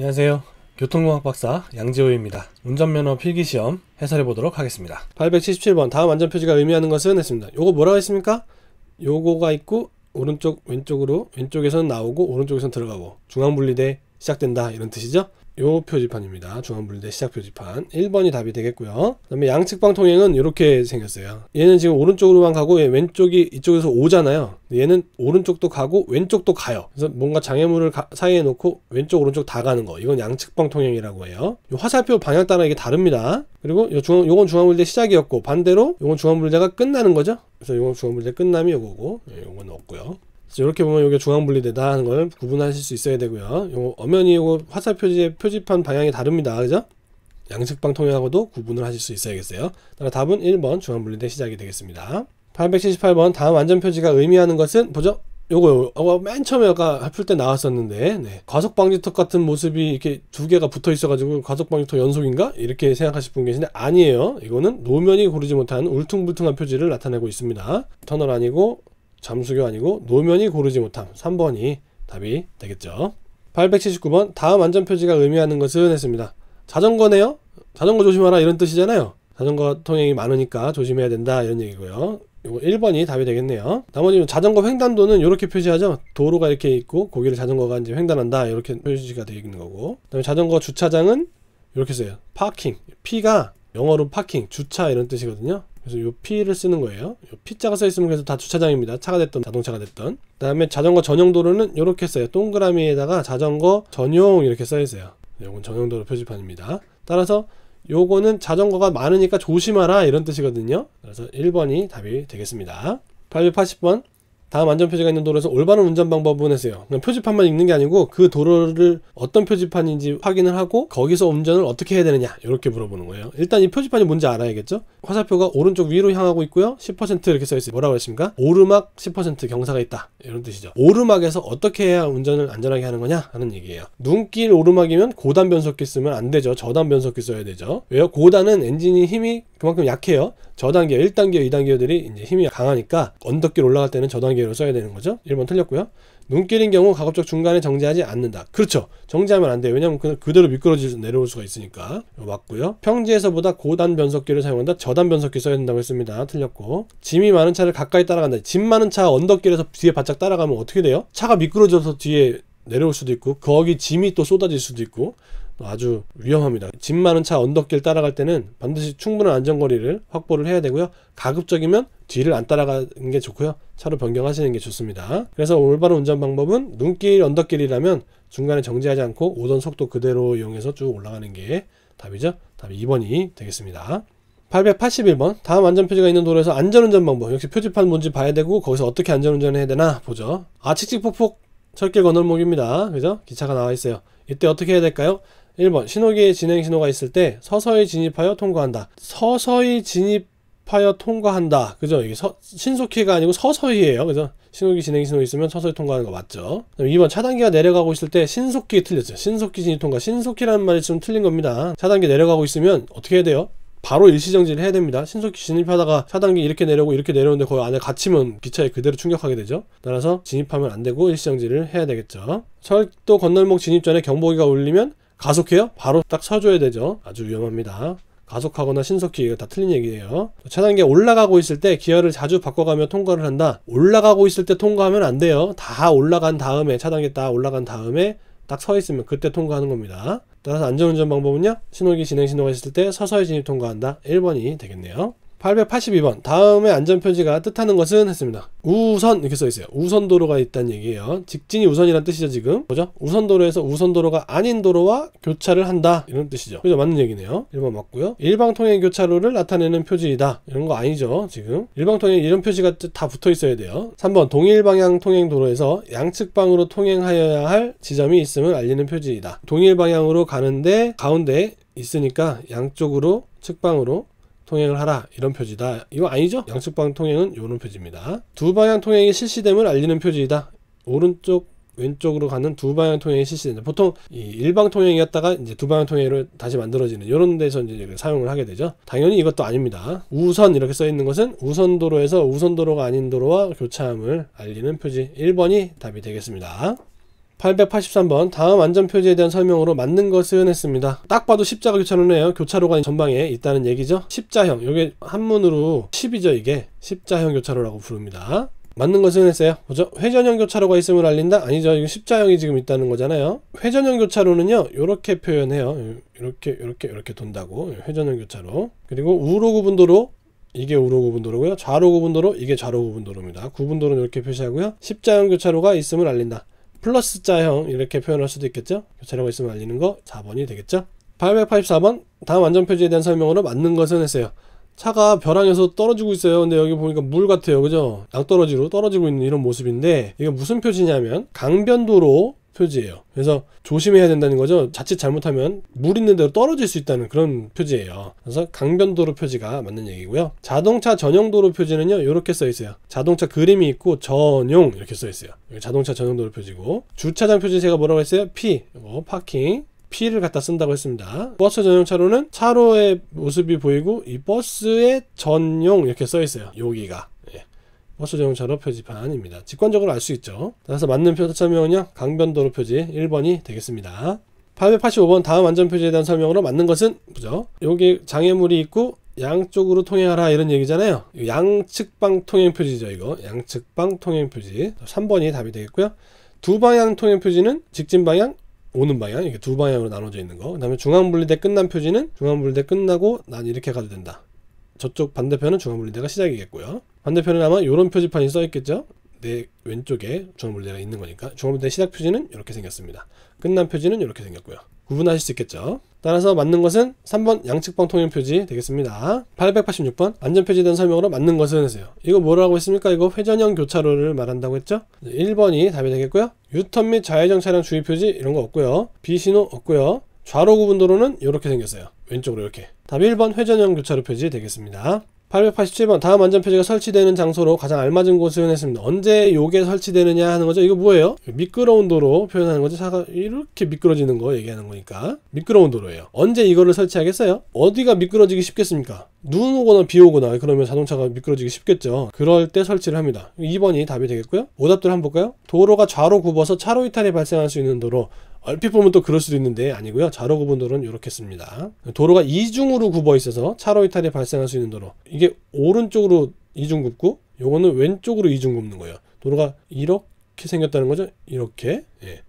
안녕하세요. 교통공학 박사 양지호입니다. 운전면허 필기시험 해설해 보도록 하겠습니다. 877번 다음 안전표지가 의미하는 것은 했습니다. 요거 뭐라고 했습니까? 요거가 있고 오른쪽 왼쪽으로 왼쪽에서는 나오고 오른쪽에서는 들어가고 중앙분리대 시작된다 이런 뜻이죠. 요 표지판입니다. 중앙분리대 시작 표지판 1번이 답이 되겠고요. 그 다음에 양측방 통행은 이렇게 생겼어요. 얘는 지금 오른쪽으로만 가고 왼쪽이 이쪽에서 오잖아요. 얘는 오른쪽도 가고 왼쪽도 가요. 그래서 뭔가 장애물을 가, 사이에 놓고 왼쪽 오른쪽 다 가는 거. 이건 양측방 통행이라고 해요. 화살표 방향 따라 이게 다릅니다. 그리고 요 중앙, 요건 중앙분리대 시작이었고 반대로 요건 중앙분리대가 끝나는 거죠. 그래서 요건 중앙분리대 끝남이 요거고 네, 요건 없고요. 이렇게 보면 이게 중앙분리대다 하는 걸 구분하실 수 있어야 되고요. 요 엄연히 요 화살 표지의 표지판 방향이 다릅니다. 그죠? 양측방 통행하고도 구분을 하실 수 있어야겠어요. 따라 답은 1번 중앙분리대 시작이 되겠습니다. 878번 다음 안전 표지가 의미하는 것은 보죠. 요거 요거, 요거 어, 뭐 맨 처음에 아까 풀 때 나왔었는데 네. 과속 방지턱 같은 모습이 이렇게 두 개가 붙어 있어가지고 과속 방지턱 연속인가 이렇게 생각하실 분 계신데 아니에요. 이거는 노면이 고르지 못한 울퉁불퉁한 표지를 나타내고 있습니다. 터널 아니고 잠수교 아니고 노면이 고르지 못함 3번이 답이 되겠죠. 879번 다음 안전표지가 의미하는 것은 했습니다. 자전거네요? 자전거 조심하라 이런 뜻이잖아요. 자전거 통행이 많으니까 조심해야 된다 이런 얘기고요. 이거 1번이 답이 되겠네요. 나머지 자전거 횡단도는 이렇게 표시하죠. 도로가 이렇게 있고 거기를 자전거가 이제 횡단한다 이렇게 표시가 되어 있는 거고. 그다음에 자전거 주차장은 이렇게 써요. 파킹. P가 영어로 파킹, 주차 이런 뜻이거든요. 그래서 요 P를 쓰는 거예요. 요 P자가 써 있으면 그래서 다 주차장입니다. 차가 됐던 자동차가 됐던. 그다음에 자전거 전용 도로는 이렇게 써요. 동그라미에다가 자전거 전용 이렇게 써 있어요. 요건 전용 도로 표지판입니다. 따라서 요거는 자전거가 많으니까 조심하라 이런 뜻이거든요. 그래서 1번이 답이 되겠습니다. 880번 다음 안전표지가 있는 도로에서 올바른 운전 방법은 했세요 그냥 표지판만 읽는 게 아니고 그 도로를 어떤 표지판인지 확인을 하고 거기서 운전을 어떻게 해야 되느냐 이렇게 물어보는 거예요. 일단 이 표지판이 뭔지 알아야겠죠? 화살표가 오른쪽 위로 향하고 있고요. 10% 이렇게 써 있어요. 뭐라고 했습니까? 오르막 10% 경사가 있다 이런 뜻이죠. 오르막에서 어떻게 해야 운전을 안전하게 하는 거냐 하는 얘기예요. 눈길 오르막이면 고단 변속기 쓰면 안 되죠. 저단 변속기 써야 되죠. 왜요? 고단은 엔진이 힘이 그만큼 약해요. 저단계, 1단계, 2단계들이 이제 힘이 강하니까 언덕길 올라갈 때는 저단계로 써야 되는 거죠. 1번 틀렸고요. 눈길인 경우 가급적 중간에 정지하지 않는다. 그렇죠. 정지하면 안 돼요. 왜냐면 그, 그대로 미끄러서 내려올 수가 있으니까. 맞고요. 평지에서보다 고단 변속기를 사용한다. 저단 변속기 써야 된다고 했습니다. 틀렸고. 짐이 많은 차를 가까이 따라간다. 짐 많은 차 언덕길에서 뒤에 바짝 따라가면 어떻게 돼요? 차가 미끄러져서 뒤에 내려올 수도 있고 거기 짐이 또 쏟아질 수도 있고 아주 위험합니다. 집 많은 차 언덕길 따라갈 때는 반드시 충분한 안전거리를 확보를 해야 되고요. 가급적이면 뒤를 안 따라가는 게 좋고요. 차로 변경하시는 게 좋습니다. 그래서 올바른 운전 방법은 눈길 언덕길이라면 중간에 정지하지 않고 오던 속도 그대로 이용해서 쭉 올라가는 게 답이죠. 답이 2번이 되겠습니다. 881번 다음 안전표지가 있는 도로에서 안전운전 방법 역시 표지판 뭔지 봐야 되고 거기서 어떻게 안전운전 해야 되나 보죠 아 칙칙폭폭 철길 건널목입니다 그죠 기차가 나와 있어요 이때 어떻게 해야 될까요 1번 신호기에 진행 신호가 있을 때 서서히 진입하여 통과한다. 서서히 진입하여 통과한다. 그죠? 이게 서, 신속히가 아니고 서서히예요. 그죠? 신호기 진행 신호 있으면 서서히 통과하는 거 맞죠? 2번 차단기가 내려가고 있을 때 신속히 틀렸죠. 신속히 진입 통과. 신속히라는 말이 좀 틀린 겁니다. 차단기 내려가고 있으면 어떻게 해야 돼요? 바로 일시정지를 해야 됩니다. 신속히 진입하다가 차단기 이렇게 내려오고 이렇게 내려오는데 거기 안에 갇히면 기차에 그대로 충격하게 되죠. 따라서 진입하면 안 되고 일시정지를 해야 되겠죠. 철도 건널목 진입 전에 경보기가 울리면 가속해요? 바로 딱 쳐줘야 되죠. 아주 위험합니다. 가속하거나 신속히 이거 다 틀린 얘기예요. 차단기가 올라가고 있을 때 기어를 자주 바꿔가며 통과를 한다. 올라가고 있을 때 통과하면 안 돼요. 다 올라간 다음에 차단기 딱 올라간 다음에 딱 서 있으면 그때 통과하는 겁니다. 따라서 안전운전 방법은요. 신호기 진행 신호가 있을 때 서서히 진입 통과한다. 1번이 되겠네요. 882번 다음에 안전표지가 뜻하는 것은 했습니다 우선 이렇게 써있어요 우선도로가 있다는 얘기예요 직진이 우선이란 뜻이죠 지금 그죠 우선도로에서 우선도로가 아닌 도로와 교차를 한다 이런 뜻이죠 그죠 맞는 얘기네요 1번 맞고요 일방통행 교차로를 나타내는 표지이다 이런 거 아니죠 지금 일방통행 이런 표지가 다 붙어 있어야 돼요 3번 동일방향 통행도로에서 양측방으로 통행하여야 할 지점이 있음을 알리는 표지이다 동일방향으로 가는데 가운데 있으니까 양쪽으로 측방으로 통행을 하라 이런 표지다 이거 아니죠 양측방 통행은 요런 표지입니다 두 방향 통행이 실시됨을 알리는 표지이다 오른쪽 왼쪽으로 가는 두 방향 통행이 실시된다. 보통 이 일방 통행이었다가 이제 두 방향 통행으로 다시 만들어지는 이런 데서 이제 사용을 하게 되죠. 당연히 이것도 아닙니다. 우선 이렇게 써 있는 것은 우선 도로에서 우선 도로가 아닌 도로와 교차함을 알리는 표지 1번이 답이 되겠습니다. 883번 다음 안전표지에 대한 설명으로 맞는 것은 했습니다 딱 봐도 십자가 교차로네요 교차로가 전방에 있다는 얘기죠 십자형 이게 한문으로 10이죠 이게 십자형 교차로라고 부릅니다 맞는 것은 했어요 그죠 회전형 교차로가 있음을 알린다 아니죠 이거 십자형이 지금 있다는 거잖아요 회전형 교차로는요 이렇게 표현해요 이렇게 이렇게 이렇게 돈다고 회전형 교차로 그리고 우로 구분도로 이게 우로 구분도로고요 좌로 구분도로 이게 좌로 구분도로입니다 구분도로는 이렇게 표시하고요 십자형 교차로가 있음을 알린다 플러스 자형 이렇게 표현할 수도 있겠죠 교체라고 있으면 알리는 거 4번이 되겠죠 884번 다음 안전표지에 대한 설명으로 맞는 것은 했어요 차가 벼랑에서 떨어지고 있어요 근데 여기 보니까 물 같아요 그죠 낭떨어지로 떨어지고 있는 이런 모습인데 이게 무슨 표지냐면 강변도로 표지예요. 그래서 조심해야 된다는 거죠. 자칫 잘못하면 물 있는 대로 떨어질 수 있다는 그런 표지예요. 그래서 강변도로 표지가 맞는 얘기고요. 자동차 전용 도로 표지는요. 이렇게 써 있어요. 자동차 그림이 있고 전용 이렇게 써 있어요. 자동차 전용 도로 표지고 주차장 표지 제가 뭐라고 했어요? P 이거 파킹 P를 갖다 쓴다고 했습니다. 버스 전용 차로는 차로의 모습이 보이고 이 버스의 전용 이렇게 써 있어요. 여기가 허수정처럼 표지판 입니다 직관적으로 알 수 있죠. 따라서 맞는 표설명은요 강변도로 표지 1번이 되겠습니다. 885번 다음 안전표지에 대한 설명으로 맞는 것은 뭐죠? 여기 장애물이 있고 양쪽으로 통행하라 이런 얘기잖아요. 양측방 통행표지죠. 이거 양측방 통행표지 3번이 답이 되겠고요. 두 방향 통행표지는 직진 방향 오는 방향 이렇게 두 방향으로 나눠져 있는 거. 그다음에 중앙 분리대 끝난 표지는 중앙 분리대 끝나고 난 이렇게 가도 된다. 저쪽 반대편은 중앙 분리대가 시작이겠고요. 반대편은 아마 이런 표지판이 써있겠죠? 내 왼쪽에 중앙분리대가 있는 거니까 중앙분대 시작 표지는 이렇게 생겼습니다. 끝난 표지는 이렇게 생겼고요. 구분하실 수 있겠죠? 따라서 맞는 것은 3번 양측방 통행 표지 되겠습니다. 886번 안전표지에 대한 설명으로 맞는 것은 하세요. 이거 뭐라고 했습니까? 이거 회전형 교차로를 말한다고 했죠? 1번이 답이 되겠고요. 유턴 및 좌회전 차량 주의 표지 이런 거 없고요. 비신호 없고요. 좌로 구분도로는 이렇게 생겼어요. 왼쪽으로 이렇게. 답 1번 회전형 교차로 표지 되겠습니다. 887번 다음 안전표지가 설치되는 장소로 가장 알맞은 곳을 했습니다. 언제 요게 설치되느냐 하는 거죠. 이거 뭐예요? 미끄러운 도로 표현하는 거죠. 차가 이렇게 미끄러지는 거 얘기하는 거니까 미끄러운 도로예요. 언제 이거를 설치하겠어요? 어디가 미끄러지기 쉽겠습니까? 눈 오거나 비 오거나 그러면 자동차가 미끄러지기 쉽겠죠. 그럴 때 설치를 합니다. 2번이 답이 되겠고요. 오답들 한번 볼까요? 도로가 좌로 굽어서 차로 이탈이 발생할 수 있는 도로 얼핏 보면 또 그럴 수도 있는데 아니고요. 자로 구분도로는 이렇게 씁니다. 도로가 이중으로 굽어 있어서 차로 이탈이 발생할 수 있는 도로. 이게 오른쪽으로 이중 굽고 요거는 왼쪽으로 이중 굽는 거예요. 도로가 이렇게 생겼다는 거죠. 이렇게. 예.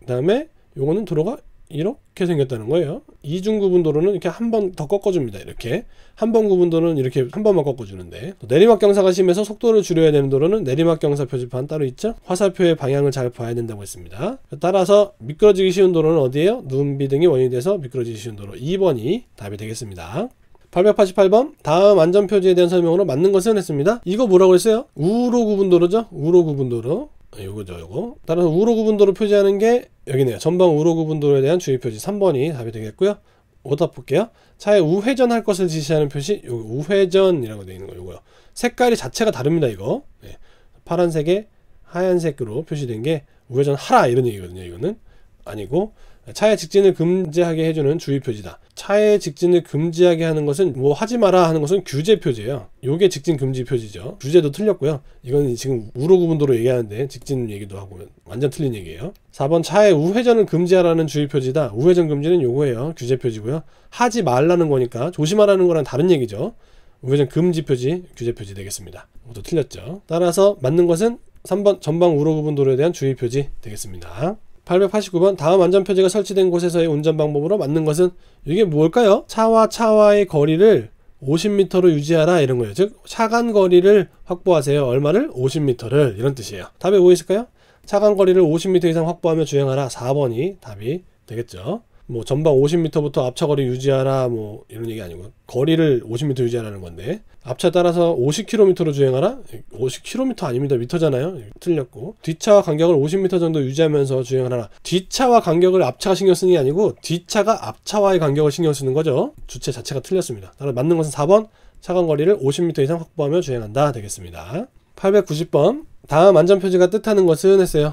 그다음에 요거는 도로가 이렇게 생겼다는 거예요. 이중 구분도로는 이렇게 한 번 더 꺾어줍니다. 이렇게 한 번 구분도는 이렇게 한 번만 꺾어주는데 내리막 경사가 심해서 속도를 줄여야 되는 도로는 내리막 경사 표지판 따로 있죠. 화살표의 방향을 잘 봐야 된다고 했습니다. 따라서 미끄러지기 쉬운 도로는 어디예요? 눈비 등이 원인이 돼서 미끄러지기 쉬운 도로 2번이 답이 되겠습니다. 888번 다음 안전표지에 대한 설명으로 맞는 것은 했습니다. 이거 뭐라고 했어요? 우로 구분도로죠? 우로 구분도로 아, 요거죠 요거 다른 우로 구분도로 표시하는 게 여기네요 전방 우로 구분도에 대한 주의 표지 3번이 답이 되겠고요 오답 볼게요 차에 우회전할 것을 지시하는 표시 요거 우회전이라고 되어 있는 거 요거요 색깔이 자체가 다릅니다 이거 네. 파란색에 하얀색으로 표시된 게 우회전 하라 이런 얘기거든요 이거는 아니고 차의 직진을 금지하게 해주는 주의 표지다. 차의 직진을 금지하게 하는 것은 뭐 하지 마라 하는 것은 규제 표지예요. 요게 직진 금지 표지죠. 규제도 틀렸고요. 이건 지금 우로 구분도로 얘기하는데 직진 얘기도 하고 완전 틀린 얘기예요. 4번 차의 우회전을 금지하라는 주의 표지다. 우회전 금지는 요거예요. 규제 표지고요. 하지 말라는 거니까 조심하라는 거랑 다른 얘기죠. 우회전 금지 표지, 규제 표지 되겠습니다. 이것도 틀렸죠. 따라서 맞는 것은 3번 전방 우로 구분 도로에 대한 주의 표지 되겠습니다. 889번 다음 안전표지가 설치된 곳에서의 운전 방법으로 맞는 것은 이게 뭘까요? 차와 차와의 거리를 50m로 유지하라 이런 거예요. 즉 차간 거리를 확보하세요. 얼마를? 50m를 이런 뜻이에요. 답이뭐 있을까요? 차간 거리를 50m 이상 확보하며 주행하라 4번이 답이 되겠죠. 뭐 전방 50m부터 앞차 거리 유지하라 뭐 이런 얘기 아니고 거리를 50m 유지하라는 건데 앞차 따라서 50km로 주행하라 50km 아닙니다 미터잖아요 틀렸고 뒷차와 간격을 50m 정도 유지하면서 주행하라 뒷차와 간격을 앞차가 신경 쓰는 게 아니고 뒷차가 앞차와의 간격을 신경 쓰는 거죠 주체 자체가 틀렸습니다 따라 맞는 것은 4번 차간 거리를 50m 이상 확보하며 주행한다 되겠습니다 890번 다음 안전 표지가 뜻하는 것은 했어요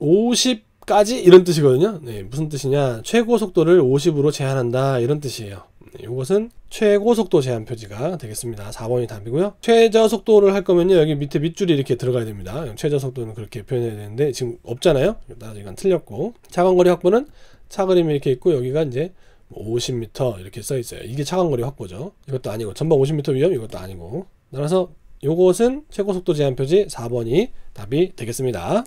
이거50 까지 이런 뜻이거든요. 네, 무슨 뜻이냐? 최고 속도를 50으로 제한한다 이런 뜻이에요. 이것은 네, 최고 속도 제한 표지가 되겠습니다. 4번이 답이고요. 최저 속도를 할 거면요. 여기 밑에 밑줄이 이렇게 들어가야 됩니다. 최저 속도는 그렇게 표현해야 되는데 지금 없잖아요. 따라서 이건 틀렸고 차광거리 확보는 차 그림이 이렇게 있고 여기가 이제 50m 뭐 이렇게 써 있어요. 이게 차광거리 확보죠. 이것도 아니고 전방 50m 위험 이것도 아니고 따라서 이것은 최고 속도 제한 표지 4번이 답이 되겠습니다.